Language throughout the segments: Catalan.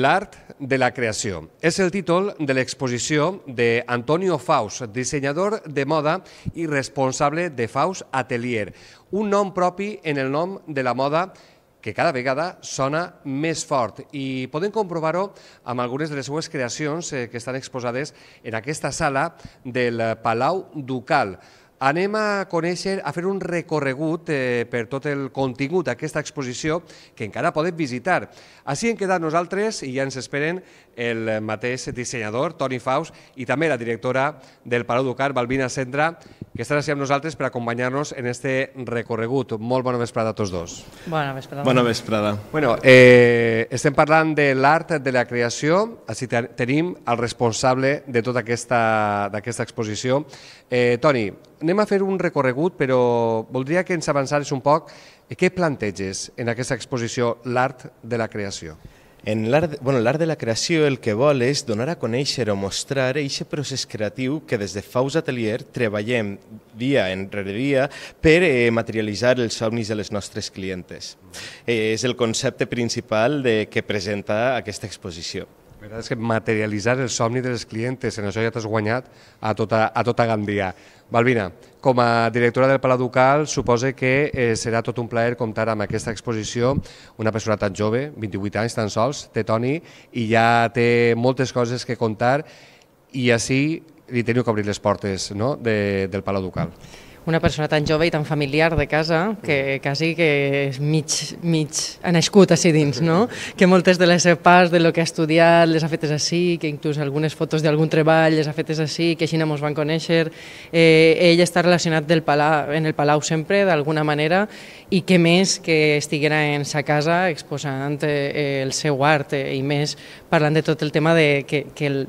L'art de la creació. És el títol de l'exposició d'Antonio Faust, dissenyador de moda i responsable de Faust Atelier, un nom propi en el nom de la moda que cada vegada sona més fort i podem comprovar-ho amb algunes de les seues creacions eh, que estan exposades en aquesta sala del Palau Ducal. Anem a conèixer, a fer un recorregut eh, per tot el contingut d'aquesta exposició que encara podem visitar. Així hem quedat nosaltres i ja ens esperen el mateix dissenyador, Toni Faus, i també la directora del Palau Ducar, Balbina Sendra, que estarà així amb nosaltres per acompanyar-nos en este recorregut. Molt bona vesprada a tots dos. Bona vesprada. Bona vesprada. Bueno, eh, estem parlant de l'art de la creació, així tenim el responsable de tota aquesta, aquesta exposició. Eh, Toni, anem a fer un recorregut, però voldria que ens avançares un poc. Què planteges en aquesta exposició L'art de la creació? En l'art bueno, de la creació el que vol és donar a conèixer o mostrar aquest procés creatiu que des de Faus Atelier treballem dia enrere dia per eh, materialitzar els somnis de les nostres clientes. Eh, és el concepte principal de que presenta aquesta exposició. La veritat és que materialitzar el somni dels clientes, en això ja t'has guanyat a tota, a tota Gandia. Valvina, com a directora del Palau Ducal, suposa que eh, serà tot un plaer comptar amb aquesta exposició. Una persona tan jove, 28 anys tan sols, té Toni, i ja té moltes coses que contar, i així li teniu que obrir les portes no? de, del Palau Ducal. Mm una persona tan jove i tan familiar de casa que mm. quasi que és mig, mig ha nascut així dins, no? Mm. Que moltes de les parts de lo que ha estudiat les ha fetes així, que inclús algunes fotos d'algun treball les ha fetes així, que així no mos van conèixer. Eh, ell està relacionat del palau, en el Palau sempre, d'alguna manera, i que més que estiguera en sa casa exposant eh, el seu art eh, i més parlant de tot el tema de que, que el,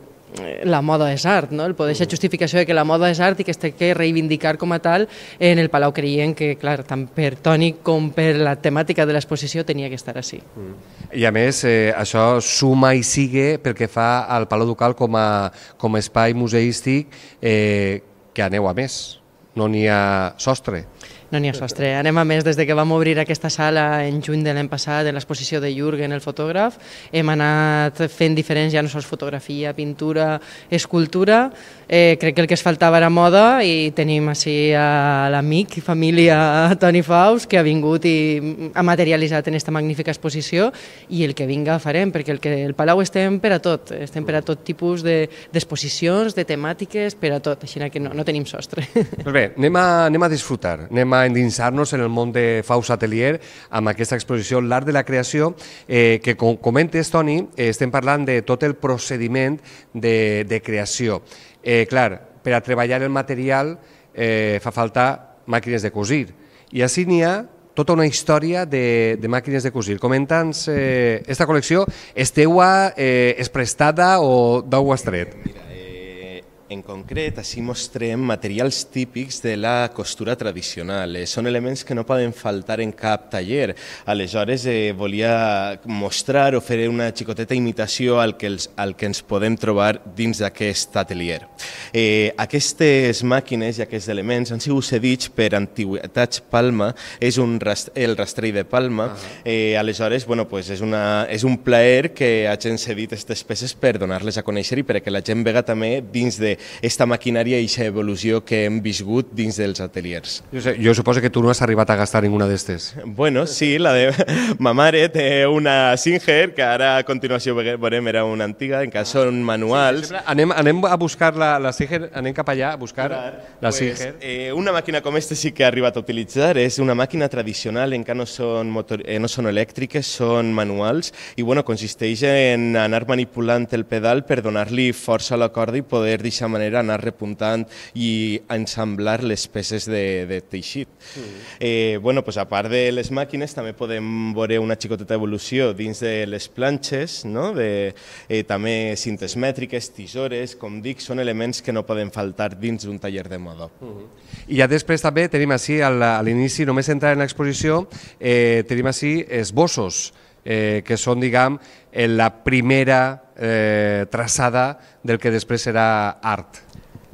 la moda és art, no? el poder ser mm. justificació de que la moda és art i que es té que reivindicar com a tal en el Palau creient que, clar, tant per Toni com per la temàtica de l'exposició tenia que estar així. Mm. I a més, eh, això suma i sigue perquè fa al Palau Ducal com a, com a espai museístic eh, que aneu a més, no n'hi ha sostre. No n'hi ha sostre. Anem a més, des de que vam obrir aquesta sala en juny de l'any passat, en l'exposició de Jürgen, el fotògraf, hem anat fent diferents, ja no sols fotografia, pintura, escultura, Eh, crec que el que es faltava era moda i tenim així a l'amic i família Toni Faust que ha vingut i ha materialitzat en aquesta magnífica exposició i el que vinga farem, perquè el, que, el Palau estem per a tot, estem per a tot tipus d'exposicions, de, de temàtiques, per a tot, així que no, no tenim sostre. Pues doncs bé, anem a, anem a disfrutar, anem a endinsar-nos en el món de Faust Atelier amb aquesta exposició L'art de la creació, eh, que com comentes, Toni, eh, estem parlant de tot el procediment de, de creació. Eh, clar, per a treballar el material eh, fa falta màquines de cosir. I així n'hi ha tota una història de, de màquines de cosir. Comenta'ns, eh, esta col·lecció és teua, eh, és prestada o d'aigua estret? Mira, en concret, així mostrem materials típics de la costura tradicional. Eh, són elements que no poden faltar en cap taller. Aleshores, eh, volia mostrar o fer una xicoteta imitació al que, els, al que ens podem trobar dins d'aquest atelier. Eh, aquestes màquines i aquests elements han sigut cedits per Antiguitats Palma, és un rast, el rastrell de Palma. Eh, aleshores, bueno, pues és, una, és un plaer que hagin cedit aquestes peces per donar-les a conèixer i perquè la gent vega també dins de esta maquinària i aquesta evolució que hem viscut dins dels ateliers. Jo, sé, jo suposo que tu no has arribat a gastar ninguna d'estes. Bueno, sí, la de ma mare té una Singer, que ara a continuació veurem, era una antiga, en cas ah. són manuals. Sí, anem, anem a buscar la, la Singer, anem cap allà a buscar Clar, la pues, Singer. Eh, una màquina com aquesta sí que ha arribat a utilitzar, és una màquina tradicional, encara no són, motor, eh, no són elèctriques, són manuals, i bueno, consisteix en anar manipulant el pedal per donar-li força a la corda i poder deixar manera anar repuntant i ensamblar les peces de, de teixit. Mm. Eh, bueno, pues, a part de les màquines també podem veure una xicoteta evolució dins de les planxes, no? de, eh, també cintes mètriques, tisores, com dic, són elements que no poden faltar dins d'un taller de moda. Mm -hmm. I ja després també tenim així a l'inici, només entrar en l'exposició, eh, tenim així esbossos, eh, que són, diguem, eh, la primera eh, traçada del que després serà art.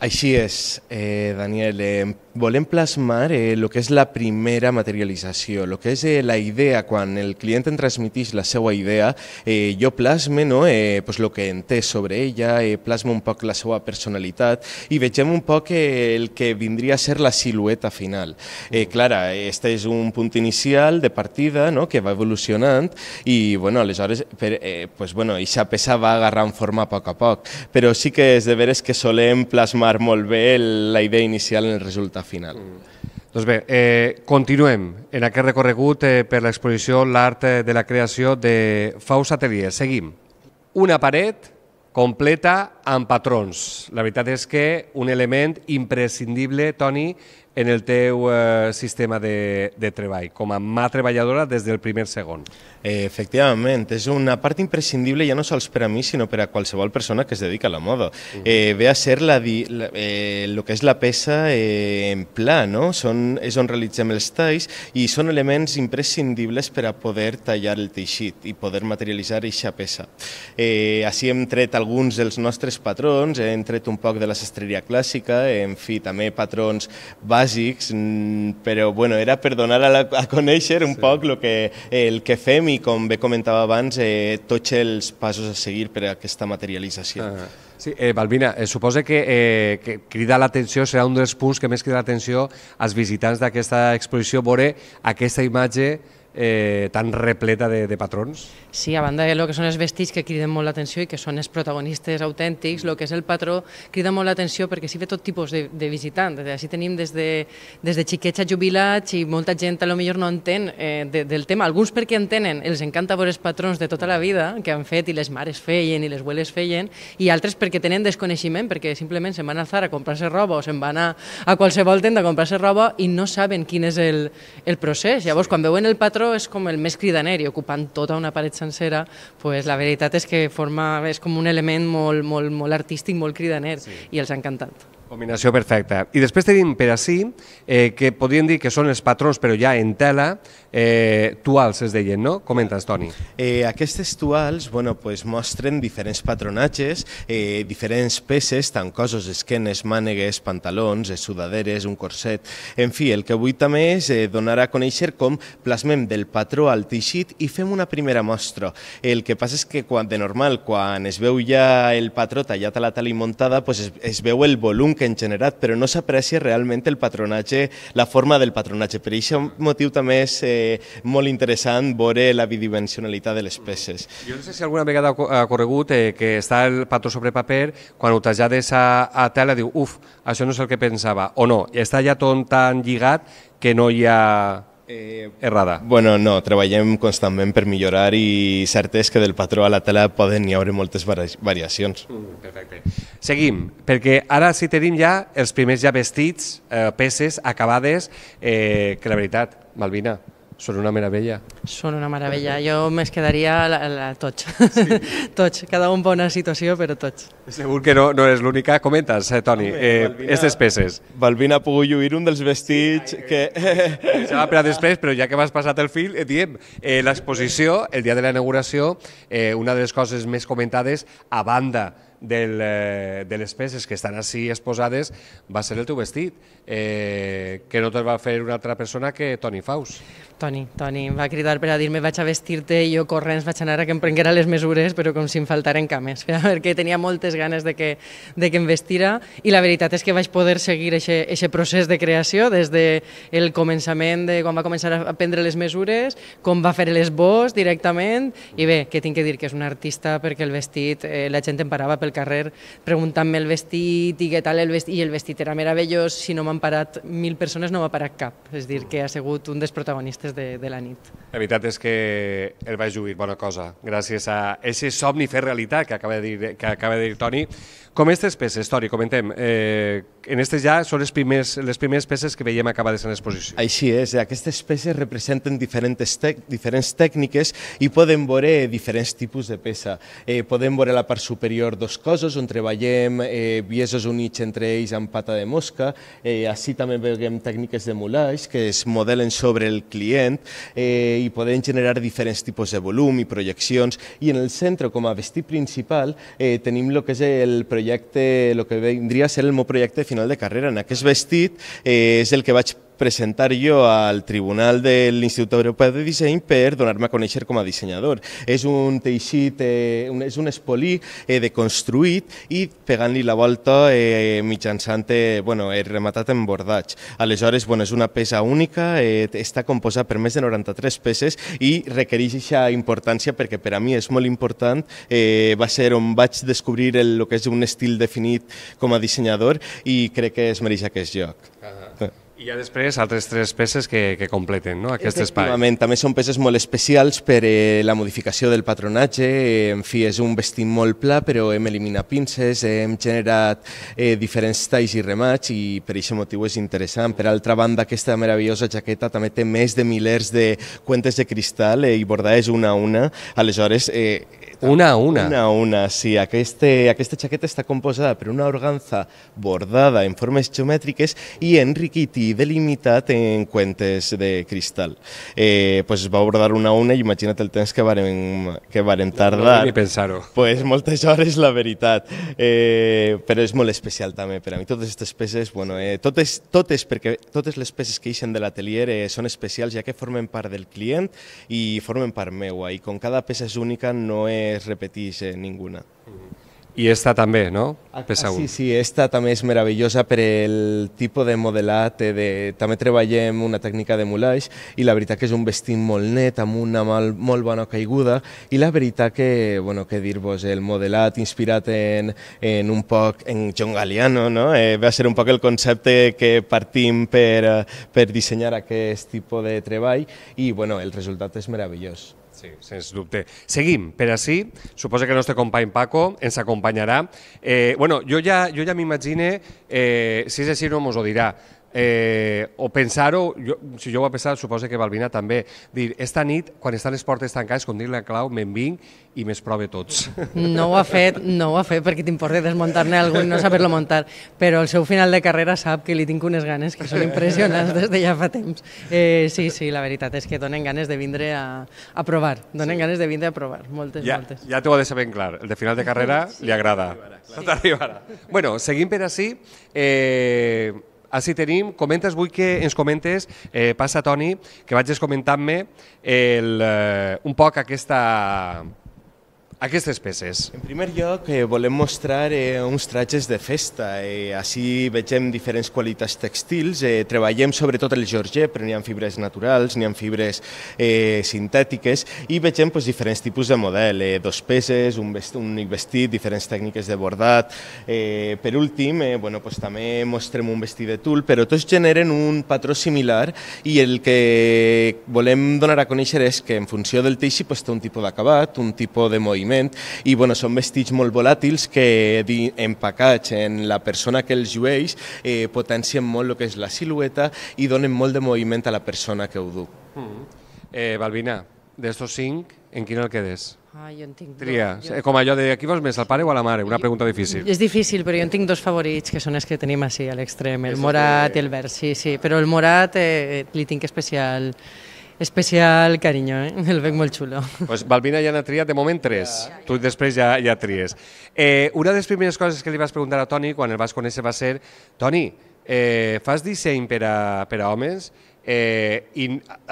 Així és, eh, Daniel. Eh, volem plasmar el eh, lo que és la primera materialització, el que és eh, la idea, quan el client en transmitís la seva idea, eh, jo plasme no, eh, pues, el que entès sobre ella, eh, plasmo un poc la seva personalitat i vegem un poc eh, el que vindria a ser la silueta final. Eh, mm. clara, este és un punt inicial de partida no, que va evolucionant i bueno, aleshores per, eh, pues, bueno, eixa peça va agarrant forma a poc a poc, però sí que és de veres que solem plasmar molt bé la idea inicial en el resultat final. Mm. Doncs bé, eh, continuem en aquest recorregut eh, per l'exposició L'art de la creació de Faust Atelier. Seguim. Una paret completa amb patrons. La veritat és que un element imprescindible, Toni, en el teu eh, sistema de, de treball, com a mà treballadora des del primer segon. Efectivament, és una part imprescindible ja no sols per a mi, sinó per a qualsevol persona que es dedica a la moda. Uh mm. -huh. eh, ve a ser la, la, eh, lo que és la peça eh, en pla, no? Són, és on realitzem els talls i són elements imprescindibles per a poder tallar el teixit i poder materialitzar aquesta peça. Eh, així hem tret alguns dels nostres patrons, hem tret un poc de la sastreria clàssica, en fi, també patrons bàsics, però bueno, era per donar a, la, a conèixer un sí. poc lo que, el que fem i com bé comentava abans, eh, tots els passos a seguir per a aquesta materialització. Uh ah. -huh. Sí, eh, Balbina, eh, suposa que, eh, que crida l'atenció serà un dels punts que més crida l'atenció als visitants d'aquesta exposició, veure aquesta imatge eh, tan repleta de, de patrons. Sí, a banda de lo que són els vestits que criden molt l'atenció i que són els protagonistes autèntics, el que és el patró crida molt l'atenció perquè s'hi ve tot tipus de, de visitants. Així tenim des de, des de xiquets a jubilats i molta gent a lo millor no entén eh, de, del tema. Alguns perquè entenen, els encanta veure els patrons de tota la vida que han fet i les mares feien i les abueles feien i altres perquè tenen desconeixement, perquè simplement se'n van al Zara a comprar-se roba o se'n van a, a qualsevol tenda a comprar-se roba i no saben quin és el, el procés. Llavors, quan veuen el patró Pedro és com el més cridaner i ocupant tota una paret sencera, pues, la veritat és que forma, és com un element molt, molt, molt artístic, molt cridaner sí. i els ha encantat. Combinació perfecta. I després tenim per ací, eh, que podríem dir que són els patrons, però ja en tela, eh, tuals es deien, no? Comenta'ns, Toni. Eh, aquestes tuals bueno, pues, mostren diferents patronatges, eh, diferents peces, tant cosos, esquenes, mànegues, pantalons, eh, sudaderes, un corset... En fi, el que avui també és eh, donar a conèixer com plasmem del patró al teixit i fem una primera mostra. El que passa és que quan, de normal, quan es veu ja el patró tallat a la tala i muntada, pues es, es veu el volum que han generat, però no s'aprecia realment el patronatge, la forma del patronatge. Per això motiu també és eh, molt interessant veure la bidimensionalitat de les peces. Jo no sé si alguna vegada ha corregut eh, que està el patró sobre paper, quan ho tallades a, a tela diu, uf, això no és el que pensava, o no, està ja tot tan lligat que no hi ha Eh, errada. Bueno, no, treballem constantment per millorar i cert és que del patró a la tela poden hi haure moltes variacions. Mm, perfecte. Seguim, perquè ara sí tenim ja els primers ja vestits, eh, peces acabades, eh, que la veritat, Malvina, són una meravella. Són una meravella. Jo més quedaria la, la, tots. Sí. tots. Cada un bona situació, però tots. Segur que no, no és l'única. Comentes, eh, Toni, eh, estes peces. Balbina ha pogut lluir un dels vestits sí, que... Se va per a després, però ja que m'has passat el fil, diem, eh, l'exposició, el dia de la inauguració, eh, una de les coses més comentades, a banda del, eh, de les peces que estan així exposades va ser el teu vestit, eh, que no te'l va fer una altra persona que Toni Faus. Toni, Toni, va cridar tal per a dir-me vaig a vestir-te i jo corrents vaig anar a que em prenguera les mesures, però com si em faltaren cames, perquè tenia moltes ganes de que, de que em vestira i la veritat és que vaig poder seguir aquest procés de creació des de el començament de quan va començar a prendre les mesures, com va fer l'esbós directament i bé, que tinc que dir que és un artista perquè el vestit, eh, la gent em parava pel carrer preguntant-me el vestit i què tal el vestit, i el vestit era meravellós, si no m'han parat mil persones no m'ha parat cap, és dir, que ha sigut un dels protagonistes de, de la nit. Evident veritat és que el vaig Júbit, bona cosa, gràcies a aquest somni fer realitat que acaba de dir, que acaba de dir Toni. Com aquestes peces, Toni, comentem, eh, en aquestes ja són les primers, les primeres peces que veiem acabades en l'exposició. Així és, aquestes peces representen diferents, diferents tècniques i podem veure diferents tipus de peça. Eh, podem veure la part superior dos cosos on treballem eh, viesos units entre ells amb pata de mosca, eh, així també veiem tècniques de mulaix que es modelen sobre el client eh, i i podem generar diferents tipus de volum i projeccions. I en el centre, com a vestit principal, eh, tenim el que és el projecte, el que vindria a ser el meu projecte final de carrera. En aquest vestit eh, és el que vaig presentar jo al Tribunal de l'Institut Europeu de Disseny per donar-me a conèixer com a dissenyador. És un teixit, eh, un, és un espolí eh, construït i pegant-li la volta eh, mitjançant, eh, bueno, eh, rematat en bordatge. Aleshores, bueno, és una peça única, eh, està composat per més de 93 peces i requereix aquesta importància perquè per a mi és molt important, eh, va ser on vaig descobrir el, el que és un estil definit com a dissenyador i crec que es mereix aquest lloc. Uh ah. -huh. I hi ha després altres tres peces que, que completen no? aquest espai. També són peces molt especials per eh, la modificació del patronatge, en fi, és un vestit molt pla, però hem eliminat pinces, hem generat eh, diferents talls i remats i per aquest motiu és interessant. Per altra banda, aquesta meravellosa jaqueta també té més de milers de cuentes de cristal eh, i bordades una a una, aleshores eh, Exacte. Una a una. Una a una, sí. Aquesta, aquesta jaqueta està composada per una organza bordada en formes geomètriques i enriquit i delimitat en cuentes de cristal. Eh, pues va bordar una a una i imagina't el temps que varen, que varen tardar. No, no pensar-ho. Pues moltes hores, la veritat. Eh, però és molt especial també per a mi. Totes aquestes peces, bueno, eh, totes, totes, perquè totes les peces que eixen de l'atelier eh, són especials ja que formen part del client i formen part meua i com cada peça és única no és es repeteix eh, ninguna. I esta també, no? Ah, sí, sí, esta també és meravellosa per el tipus de modelat. Eh, de... També treballem una tècnica de mulaix i la veritat que és un vestit molt net, amb una mal, molt bona caiguda i la veritat que, bueno, que dir-vos, el modelat inspirat en, en un poc en John Galliano, no? Eh, va ser un poc el concepte que partim per, eh, per dissenyar aquest tipus de treball i bueno, el resultat és meravellós. Sí, sens dubte. Seguim, per així, suposa que el nostre company Paco ens acompanyarà. Eh, bueno, jo ja, jo ja m'imagine, eh, si és així no ens ho dirà, eh, o pensar-ho, si jo ho he pensat, suposa que Balbina també, dir, esta nit, quan estan les portes tancades, com dir la clau, me'n vinc i més prove tots. No ho ha fet, no ho ha fet, perquè t'importa desmuntar-ne algun i no saber-lo muntar, però el seu final de carrera sap que li tinc unes ganes que són impressionants des de ja fa temps. Eh, sí, sí, la veritat és que donen ganes de vindre a, a provar, donen sí. ganes de vindre a provar, moltes, ja, moltes. Ja t'ho ha de saber ben clar, el de final de carrera sí, li agrada. Sí. Tot arribarà. Sí. Bueno, seguim per així. Eh, així tenim, comentes, vull que ens comentes, eh, passa Toni, que vagis comentant-me eh, un poc aquesta, aquestes peces? En primer lloc, eh, volem mostrar eh, uns tratges de festa. Eh, així vegem diferents qualitats textils. Eh, treballem sobretot el Georgie, però n'hi ha fibres naturals, n'hi ha fibres eh, sintètiques, i vegem pues, diferents tipus de model, eh, dos peces, un, vestit, un únic vestit, diferents tècniques de bordat. Eh, per últim, eh, bueno, pues, també mostrem un vestit de tul, però tots generen un patró similar i el que volem donar a conèixer és que en funció del teixit pues, té un tipus d'acabat, un tipus de moviment, l'envelliment i bueno, són vestits molt volàtils que empacats en la persona que els llueix eh, potencien molt el que és la silueta i donen molt de moviment a la persona que ho du. Mm -hmm. eh, Balbina, d'estos cinc, en quin el quedes? Ah, jo en tinc Tria, dos. Jo... Eh, com allò de qui vols més, el pare o la mare? Una pregunta difícil. És difícil, però jo en tinc dos favorits, que són els que tenim així a l'extrem, el morat i el verd, sí, sí. Però el morat eh, eh li tinc especial especial carinyo, eh? el veig molt xulo. Pues Balbina ja n'ha triat de moment tres, yeah. tu després ja, ja tries. Eh, una de les primeres coses que li vas preguntar a Toni quan el vas conèixer va ser Toni, eh, fas disseny per a, per a homes? Eh, i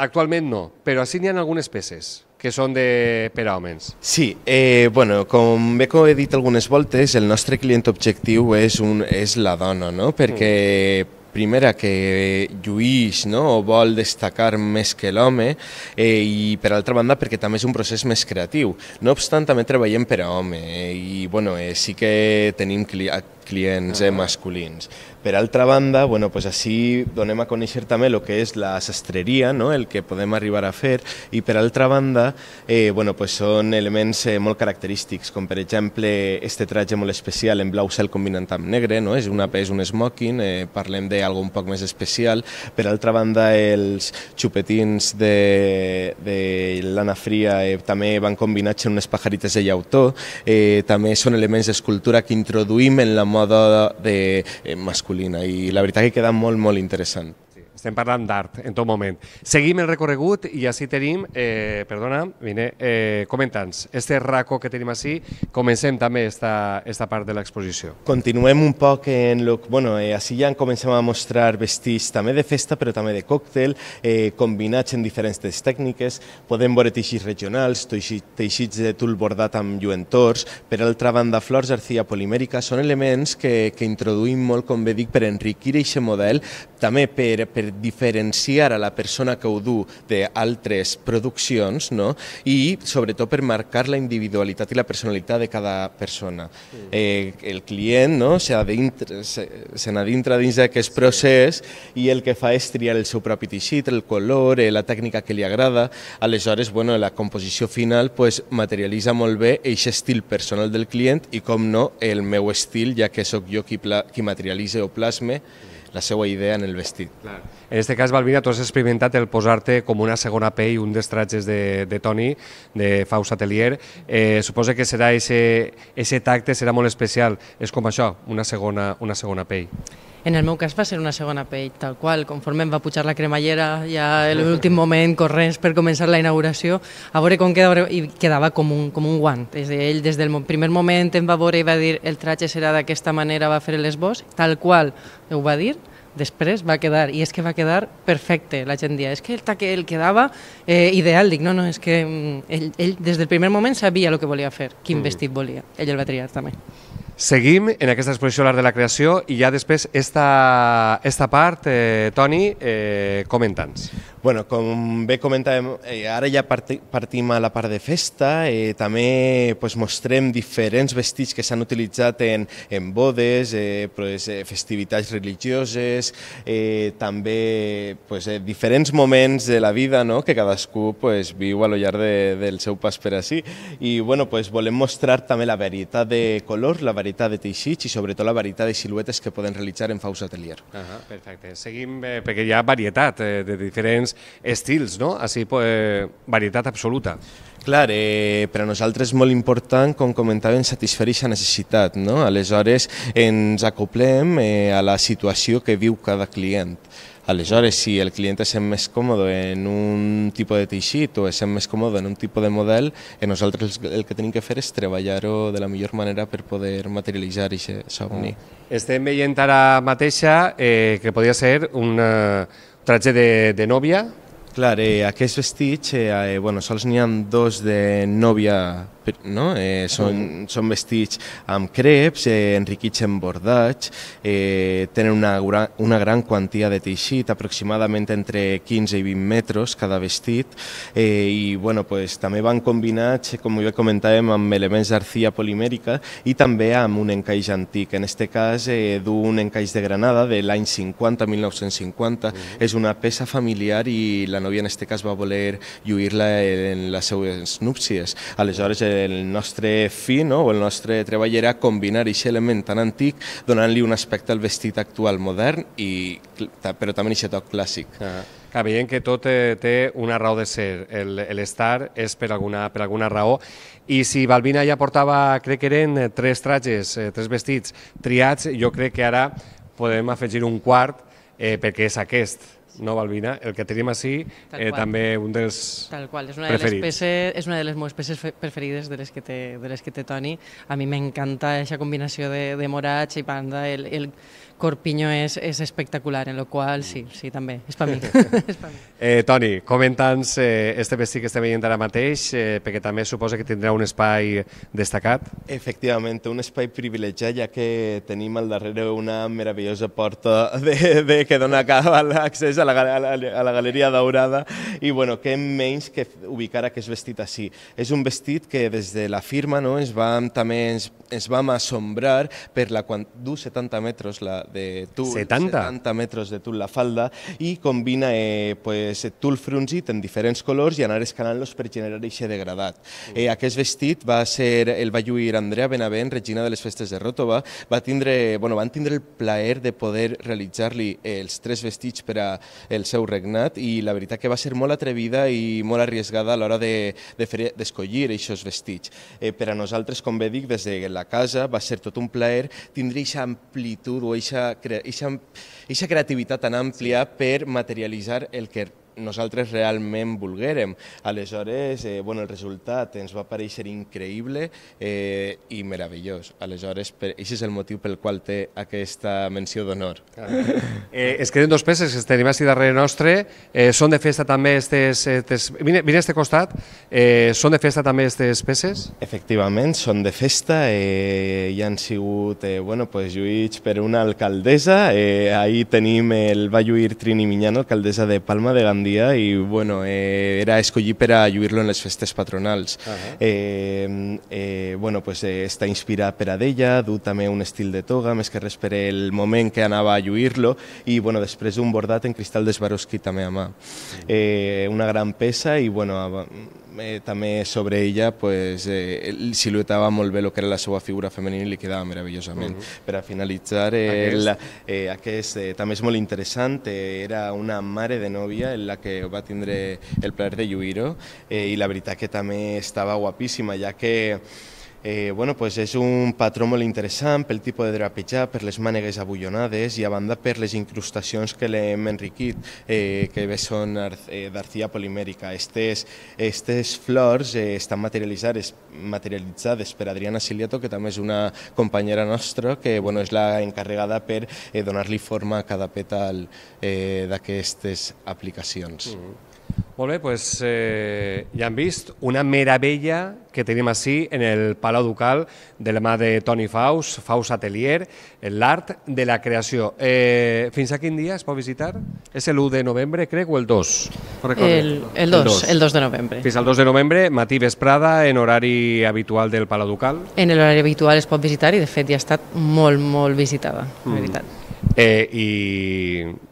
actualment no, però així n'hi ha algunes peces que són de, per a homes. Sí, eh, bueno, com bé com he dit algunes voltes, el nostre client objectiu és, un, és la dona, no? perquè mm primera que eh, lluís no? o vol destacar més que l'home eh, i per altra banda perquè també és un procés més creatiu. No obstant també treballem per a home eh, i bueno, eh, sí que tenim cli clients eh, ah. masculins per altra banda, bueno, pues així donem a conèixer també el que és la sastreria, no? el que podem arribar a fer, i per altra banda eh, bueno, pues són elements eh, molt característics, com per exemple este traje molt especial en blau cel combinant amb negre, no? és, una, és un smoking, eh, parlem d'algo un poc més especial. Per altra banda, els xupetins de, de lana fria eh, també van combinats en unes pajarites de llautó, eh, també són elements d'escultura que introduïm en la moda de, eh, masculina y la verdad es que queda muy, muy interesante. Estem parlant d'art en tot moment. Seguim el recorregut i així tenim, eh, perdona, vine, eh, comenta'ns, este racó que tenim així, comencem també esta, esta part de l'exposició. Continuem un poc en lo... Bueno, eh, així ja comencem a mostrar vestits també de festa, però també de còctel, eh, combinats en diferents tècniques. Podem veure teixits regionals, teixits de tul bordat amb lluentors. Per altra banda, flors, arcilla polimèrica, són elements que, que introduïm molt, com bé dic, per enriquir aquest model, també per, per diferenciar a la persona que ho du d'altres produccions no? i sobretot per marcar la individualitat i la personalitat de cada persona. Sí. Eh, el client no? se n'adintra dins d'aquest procés i el que fa és triar el seu propi teixit, el color, eh, la tècnica que li agrada. Aleshores, bueno, la composició final pues, materialitza molt bé aquest estil personal del client i, com no, el meu estil, ja que sóc jo qui, pla qui materialitza o plasme sí la seva idea en el vestit. Clar. En aquest cas, Valvina, tu has experimentat el posar-te com una segona pell, un dels tratges de, de Toni, de Faust Atelier. Eh, suposa que serà ese, ese tacte serà molt especial. És com això, una segona, una segona pell. En el meu cas va ser una segona pell, tal qual, conforme em va pujar la cremallera, ja a l'últim moment, corrents per començar la inauguració, a veure com quedava, i quedava com un, com un guant. Des ell, des del primer moment em va veure i va dir el tratge serà d'aquesta manera, va fer l'esbós, tal qual ho va dir, Després va quedar, i és que va quedar perfecte, la gent dia. És que el el quedava eh, ideal. Dic, no, no, és que mm, ell, ell des del primer moment sabia el que volia fer, quin mm. vestit volia. Ell el va triar també. Seguim en aquesta exposició l'art de la creació i ja després esta, esta part, eh, Toni, eh, comenta'ns. Bueno, com bé comentàvem, eh, ara ja parti, partim a la part de festa, eh, també pues, mostrem diferents vestits que s'han utilitzat en, en bodes, eh, pues, eh, festivitats religioses, eh, també pues, eh, diferents moments de la vida no?, que cadascú pues, viu a lo llarg de, del seu pas per així. I bueno, pues, volem mostrar també la varietat de colors, la varietat varietat de teixits i sobretot la varietat de siluetes que poden realitzar en Faus Atelier. Uh -huh, perfecte. Seguim, eh, perquè hi ha varietat eh, de diferents estils, no? Així, eh, varietat absoluta. Clar, eh, per a nosaltres és molt important, com comentàvem, satisfer aquesta necessitat. No? Aleshores, ens acoplem eh, a la situació que viu cada client. Aleshores, si el client es sent més còmode en un tipus de teixit o es sent més còmode en un tipus de model, eh, nosaltres el que tenim que fer és treballar-ho de la millor manera per poder materialitzar aquest somni. Estem veient ara mateixa eh, que podria ser un traje de, de nòvia, Clar, eh, aquest vestits, eh, eh, bueno, sols n'hi ha dos de nòvia no? eh, són, són vestits amb creps, eh, enriquits en bordats, eh, tenen una, una gran quantia de teixit, aproximadament entre 15 i 20 metres cada vestit, eh, i bueno, pues, també van combinats, eh, com ja comentàvem, amb elements d'arcia polimèrica i també amb un encaix antic. En aquest cas, eh, du un encaix de Granada de l'any 50, 1950, mm. és una peça familiar i la novia en aquest cas va voler lluir-la en les seues núpcies. Aleshores, eh, el nostre fi no? o el nostre treball era combinar aquest element tan antic donant-li un aspecte al vestit actual modern, i, però també aquest toc clàssic. Ah. veiem que tot eh, té una raó de ser. L'estar és per alguna, per alguna raó. I si Balbina ja portava, crec que eren eh, tres trages, eh, tres vestits triats, jo crec que ara podem afegir un quart eh, perquè és aquest no Albina, el que tenim així, eh, també un dels Tal qual, és una, de les peces, és una de les meves peces preferides de les que té, de les que té Toni. A mi m'encanta aquesta combinació de, de moratge i panda, el, el Corpiño és, és espectacular, en el qual sí, mm. sí, també, és per mi. és per mi. Eh, Toni, comenta'ns eh, este vestit que estem veient ara mateix, eh, perquè també suposa que tindrà un espai destacat. Efectivament, un espai privilegiat, ja que tenim al darrere una meravellosa porta de, de que dona accés a la, a la, a la Galeria Daurada i, bueno, què menys que ubicar aquest vestit així. És un vestit que des de la firma no, ens vam, també ens, ens vam assombrar per la, quan du 70 metres la, de tul, 70. 70 metros de tul la falda, i combina eh, pues, tul frunzit en diferents colors i anar escalant-los per generar aquest degradat. Mm. Eh, aquest vestit va ser, el va lluir Andrea Benavent, regina de les festes de Ròtova, va tindre, bueno, van tindre el plaer de poder realitzar-li eh, els tres vestits per a el seu regnat i la veritat que va ser molt atrevida i molt arriesgada a l'hora d'escollir de, de aquests vestits. Eh, per a nosaltres, com bé dic, des de la casa va ser tot un plaer tindre aquesta amplitud o aquesta eixa creativitat tan àmplia per materialitzar el que nosaltres realment volguérem. Aleshores, eh, bueno, el resultat ens va aparèixer increïble eh, i meravellós. Aleshores, per, això és el motiu pel qual té aquesta menció d'honor. Ah. Eh, es queden dos peces que tenim així darrere nostre. Eh, són de festa també aquestes... estes vine, vine a este costat. Eh, són de festa també aquestes peces? Efectivament, són de festa. Eh, ja han sigut eh, bueno, pues, lluïts per una alcaldessa. Eh, ahir tenim el va lluir Trini Minyano, alcaldessa de Palma de Gandia, dia i bueno, eh, era escollit per a lluir-lo en les festes patronals. Uh -huh. eh, eh, bueno, pues, eh, està inspirat per a d'ella, du també un estil de toga, més que res per el moment que anava a lluir-lo i bueno, després un bordat en cristal de Swarovski també a mà. Uh -huh. Eh, una gran peça i bueno, ...también sobre ella pues, eh, siluetava molt lo que era la seva figura femenina y quedaba maravillosamente pero Uh a finalitzar, eh, aquest, la, eh, eh, interesante... era una madre de novia... en la que va a tener el placer de lluir eh, ...y la verdad que también... ...estaba guapísima ya que Eh, bueno, pues és un patró molt interessant pel tipus de drapejar, per les mànegues abullonades i a banda per les incrustacions que l'hem enriquit, eh, que bé són eh, d'arcia polimèrica. Estes, estes flors eh, estan materialitzades, materialitzades per Adriana Siliato, que també és una companyera nostra, que bueno, és la encarregada per eh, donar-li forma a cada pètal eh, d'aquestes aplicacions. Mm -hmm. Molt bé, doncs eh, ja han vist una meravella que tenim així en el Palau Ducal de la mà de Toni Faus, Faus Atelier, l'art de la creació. Eh, fins a quin dia es pot visitar? És l'1 de novembre, crec, o el 2? El, el, 2, el 2, el 2 de novembre. Fins al 2 de novembre, matí vesprada, en horari habitual del Palau Ducal? En l'horari habitual es pot visitar i, de fet, ja ha estat molt, molt visitada, la mm. veritat. Eh, I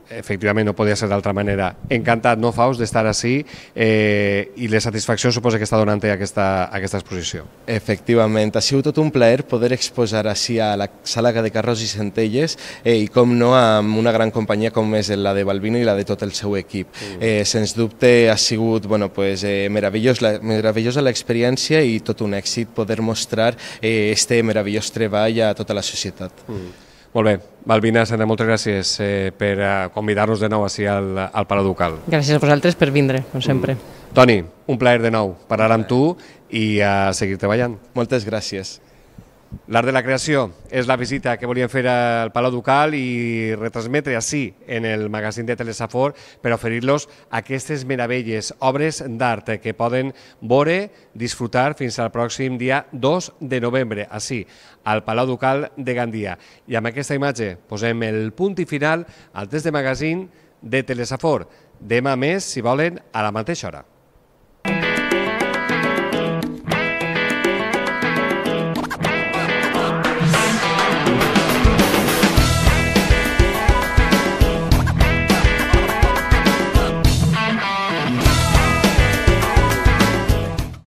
efectivament no podia ser d'altra manera. Encantat, no, faus, d'estar així eh, i la satisfacció suposa que està donant aquesta, aquesta exposició. Efectivament, ha sigut tot un plaer poder exposar així a la sala de Carros i Centelles eh, i com no amb una gran companyia com és la de Balbino i la de tot el seu equip. Mm. Eh, sens dubte ha sigut bueno, pues, eh, meravellós, la, meravellosa l'experiència i tot un èxit poder mostrar eh, este meravellós treball a tota la societat. Mm. Molt bé. Malvina Sandra, moltes gràcies eh, per eh, convidar-nos de nou així al, al Palau Ducal. Gràcies a vosaltres per vindre, com mm. sempre. Mm. Toni, un plaer de nou parlar amb tu i a seguir treballant. Moltes gràcies. L'art de la creació és la visita que volíem fer al Palau Ducal i retransmetre així en el magazín de Telesafor per oferir-los aquestes meravelles, obres d'art que poden veure, disfrutar fins al pròxim dia 2 de novembre, així, al Palau Ducal de Gandia. I amb aquesta imatge posem el punt i final al test de magazín de Telesafor. Demà més, si volen, a la mateixa hora.